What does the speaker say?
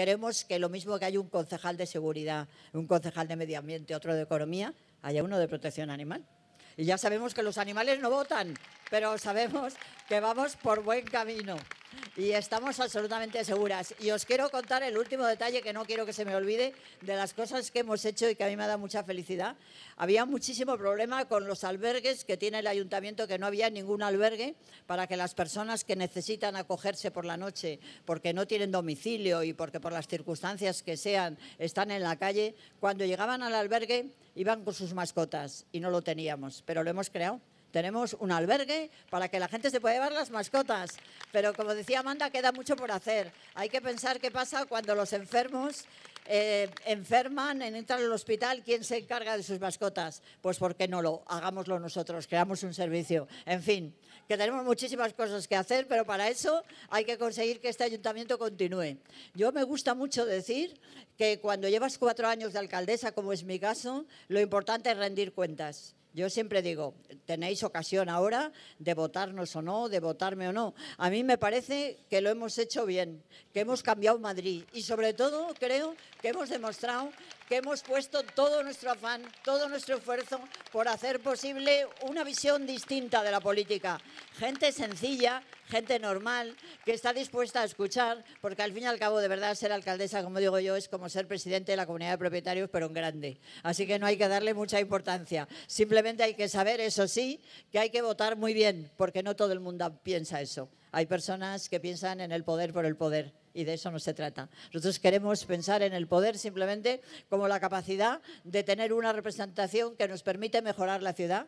Queremos que lo mismo que hay un concejal de seguridad, un concejal de medio ambiente, otro de economía, haya uno de protección animal. Y ya sabemos que los animales no votan, pero sabemos que vamos por buen camino y estamos absolutamente seguras. Y os quiero contar el último detalle que no quiero que se me olvide de las cosas que hemos hecho y que a mí me da mucha felicidad. Había muchísimo problema con los albergues que tiene el ayuntamiento, que no había ningún albergue para que las personas que necesitan acogerse por la noche, porque no tienen domicilio y porque por las circunstancias que sean están en la calle, cuando llegaban al albergue iban con sus mascotas y no lo teníamos, pero lo hemos creado. Tenemos un albergue para que la gente se pueda llevar las mascotas, pero como decía Amanda, queda mucho por hacer. Hay que pensar qué pasa cuando los enfermos eh, enferman, entran al hospital, ¿quién se encarga de sus mascotas? Pues ¿por qué no lo hagámoslo nosotros? Creamos un servicio. En fin, que tenemos muchísimas cosas que hacer, pero para eso hay que conseguir que este ayuntamiento continúe. Yo me gusta mucho decir que cuando llevas cuatro años de alcaldesa, como es mi caso, lo importante es rendir cuentas. Yo siempre digo, tenéis ocasión ahora de votarnos o no, de votarme o no. A mí me parece que lo hemos hecho bien, que hemos cambiado Madrid y sobre todo creo que hemos demostrado que hemos puesto todo nuestro afán, todo nuestro esfuerzo por hacer posible una visión distinta de la política. Gente sencilla, gente normal, que está dispuesta a escuchar, porque al fin y al cabo, de verdad, ser alcaldesa, como digo yo, es como ser presidente de la comunidad de propietarios, pero en grande. Así que no hay que darle mucha importancia. Simplemente hay que saber, eso sí, que hay que votar muy bien, porque no todo el mundo piensa eso. Hay personas que piensan en el poder por el poder y de eso no se trata. Nosotros queremos pensar en el poder simplemente como la capacidad de tener una representación que nos permite mejorar la ciudad